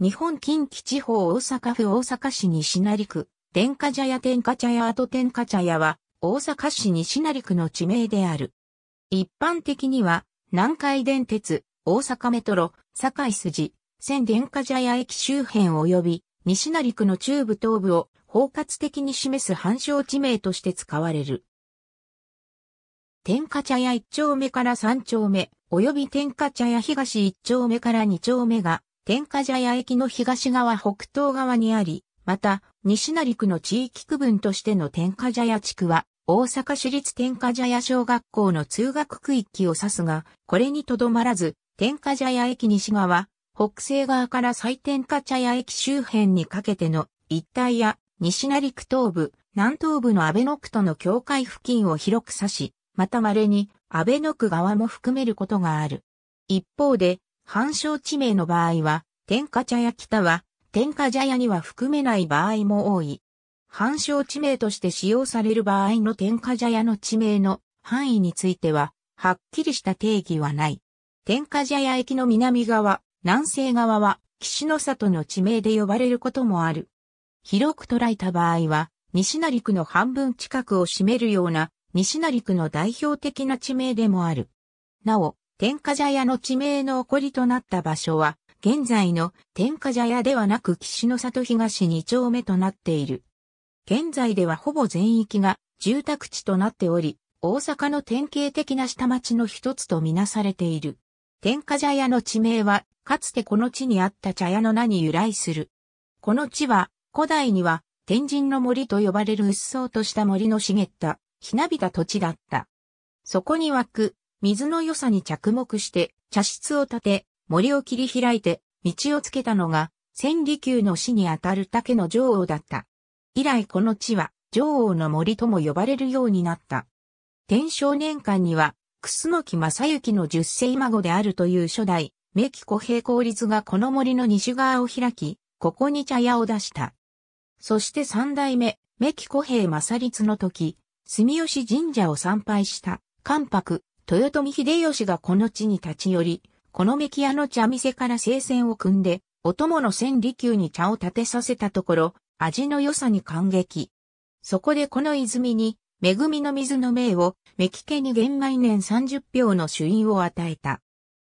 日本近畿地方大阪府大阪市西成区、天下茶屋天下茶屋跡天下茶屋は、大阪市西成区の地名である。一般的には、南海電鉄、大阪メトロ、堺筋、千電下茶屋駅周辺及び、西成区の中部東部を包括的に示す繁証地名として使われる。天下茶屋一丁目から三丁目、及び天下茶屋東一丁目から二丁目が、天下茶屋駅の東側北東側にあり、また、西成区の地域区分としての天下茶屋地区は、大阪市立天下茶屋小学校の通学区域を指すが、これにとどまらず、天下茶屋駅西側、北西側から再天下茶屋駅周辺にかけての一帯や、西成区東部、南東部の安倍野区との境界付近を広く指し、また稀に安倍野区側も含めることがある。一方で、繁昌地名の場合は、天下茶屋北は、天下茶屋には含めない場合も多い。繁昌地名として使用される場合の天下茶屋の地名の範囲については、はっきりした定義はない。天下茶屋駅の南側、南西側は、岸の里の地名で呼ばれることもある。広く捉えた場合は、西成区の半分近くを占めるような、西成区の代表的な地名でもある。なお、天下茶屋の地名の起こりとなった場所は、現在の天下茶屋ではなく岸の里東二丁目となっている。現在ではほぼ全域が住宅地となっており、大阪の典型的な下町の一つとみなされている。天下茶屋の地名は、かつてこの地にあった茶屋の名に由来する。この地は、古代には、天神の森と呼ばれる薄そうとした森の茂った、ひなびた土地だった。そこに湧く水の良さに着目して茶室を建て、森を切り開いて道をつけたのが千里宮の死にあたる竹の女王だった。以来この地は女王の森とも呼ばれるようになった。天正年間には、楠木正幸の十世孫であるという初代、明紀小平公立がこの森の西側を開き、ここに茶屋を出した。そして三代目、明紀小平正立の時、住吉神社を参拝した、関白、豊臣秀吉がこの地に立ち寄り、この目木屋の茶店から聖戦を組んで、お供の千里宮に茶を立てさせたところ、味の良さに感激。そこでこの泉に、恵みの水の名を、目木家に玄米年30票の主因を与えた。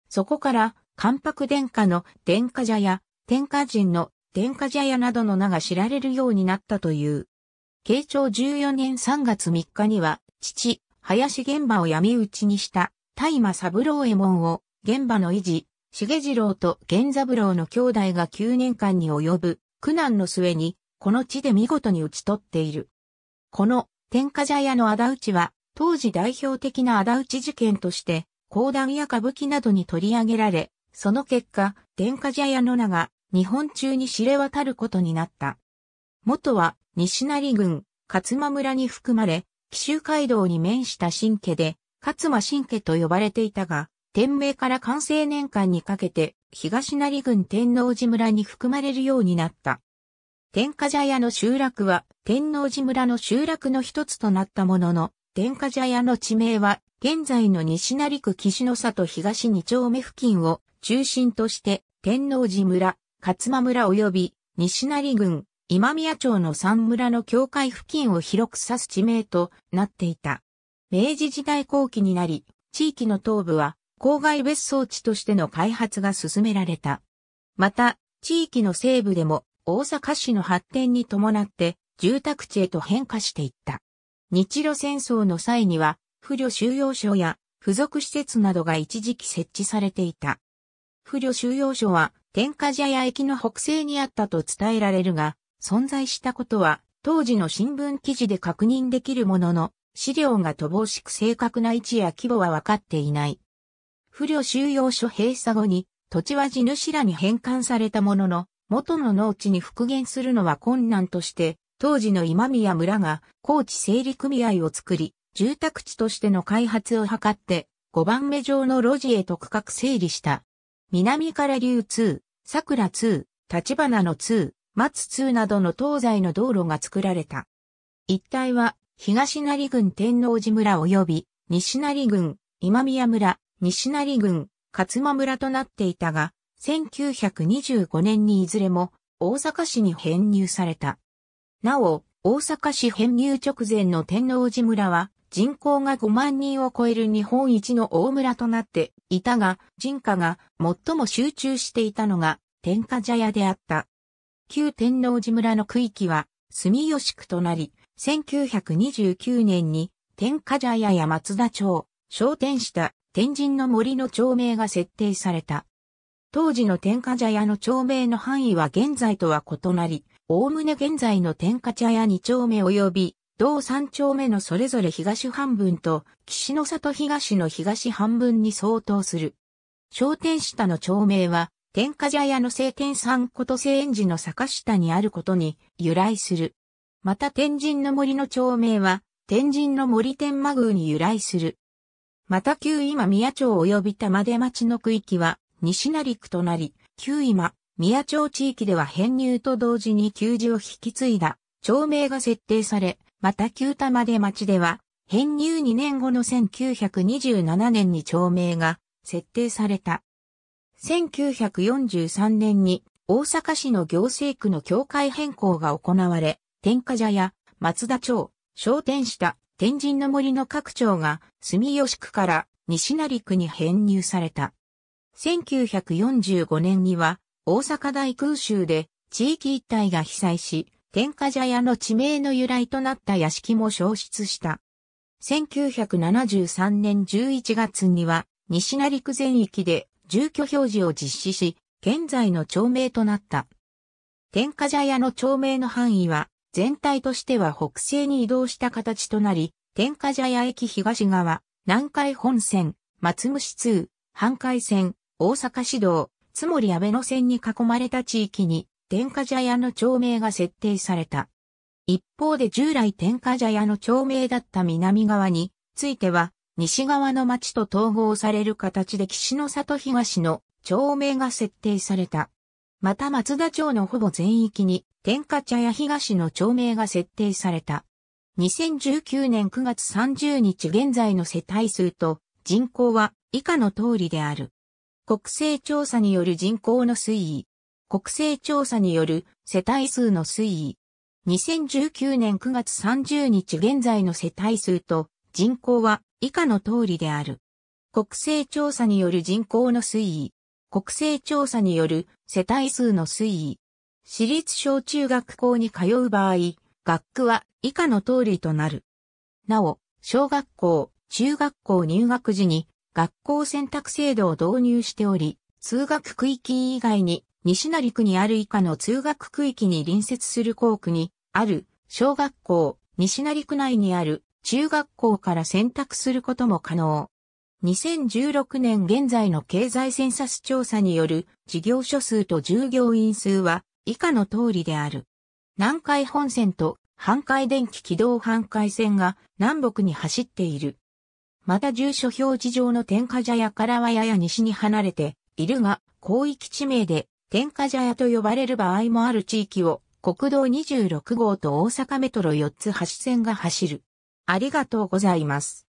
そこから、関白殿下の殿下茶屋、天下人の殿下茶屋などの名が知られるようになったという。慶長14年3月3日には、父、林玄馬を闇討ちにした大麻三郎右衛門を玄馬の維持、重次郎と玄三郎の兄弟が9年間に及ぶ苦難の末に、この地で見事に討ち取っている。この天下茶屋の仇討ちは、当時代表的な仇討ち事件として、講談や歌舞伎などに取り上げられ、その結果、天下茶屋の名が日本中に知れ渡ることになった。元は西成郡勝間村に含まれ、紀州街道に面した新家で、勝間新家と呼ばれていたが、天明から完成年間にかけて、東成郡天王寺村に含まれるようになった。天下茶屋の集落は天王寺村の集落の一つとなったものの、天下茶屋の地名は、現在の西成区岸の里東二丁目付近を中心として、天王寺村、勝間村及び西成郡、今宮町の三村の境界付近を広く指す地名となっていた。明治時代後期になり、地域の東部は郊外別荘地としての開発が進められた。また、地域の西部でも大阪市の発展に伴って住宅地へと変化していった。日露戦争の際には、不慮収容所や付属施設などが一時期設置されていた。不慮収容所は天下茶屋駅の北西にあったと伝えられるが、存在したことは、当時の新聞記事で確認できるものの、資料が乏しく正確な位置や規模は分かっていない。不慮収容所閉鎖後に、土地は地主らに返還されたものの、元の農地に復元するのは困難として、当時の今宮村が高知整理組合を作り、住宅地としての開発を図って、5番目上の路地へと区画整理した。南から流通、桜通、立花の通、松通などの東西の道路が作られた。一帯は、東成郡天王寺村及び、西成郡、今宮村、西成郡、勝間村となっていたが、1925年にいずれも、大阪市に編入された。なお、大阪市編入直前の天王寺村は、人口が5万人を超える日本一の大村となっていたが、人家が最も集中していたのが、天下茶屋であった。旧天王寺村の区域は住吉区となり、1929年に天下茶屋や松田町、商店した天神の森の町名が設定された。当時の天下茶屋の町名の範囲は現在とは異なり、おおむね現在の天下茶屋2丁目及び、同3丁目のそれぞれ東半分と、岸の里東の東半分に相当する。商店下の町名は、天下茶屋の聖天山こと聖園寺の坂下にあることに由来する。また天神の森の町名は、天神の森天魔宮に由来する。また旧今宮町及び玉出町の区域は、西成区となり、旧今、宮町地域では編入と同時に旧字を引き継いだ、町名が設定され、また旧玉出町では、編入2年後の1927年に町名が設定された。1943年に大阪市の行政区の境界変更が行われ、天下茶屋、松田町、商店下、天神の森の各町が住吉区から西成区に編入された。1945年には大阪大空襲で地域一帯が被災し、天下茶屋の地名の由来となった屋敷も消失した。1973年11月には西成区全域で住居表示を実施し、現在の町名となった。天下茶屋の町名の範囲は、全体としては北西に移動した形となり、天下茶屋駅東側、南海本線、松虫通、阪海線、大阪市道、つもり安倍野線に囲まれた地域に、天下茶屋の町名が設定された。一方で従来天下茶屋の町名だった南側については、西側の町と統合される形で岸の里東の町名が設定された。また松田町のほぼ全域に天下茶屋東の町名が設定された。2019年9月30日現在の世帯数と人口は以下の通りである。国勢調査による人口の推移。国勢調査による世帯数の推移。2019年9月30日現在の世帯数と人口は以下の通りである。国勢調査による人口の推移。国勢調査による世帯数の推移。私立小中学校に通う場合、学区は以下の通りとなる。なお、小学校、中学校入学時に学校選択制度を導入しており、通学区域以外に西成区にある以下の通学区域に隣接する校区にある小学校、西成区内にある中学校から選択することも可能。2016年現在の経済センサス調査による事業所数と従業員数は以下の通りである。南海本線と半海電気軌道半海線が南北に走っている。また住所表示上の天下茶屋からはやや西に離れているが、広域地名で天下茶屋と呼ばれる場合もある地域を国道26号と大阪メトロ4つ橋線が走る。ありがとうございます。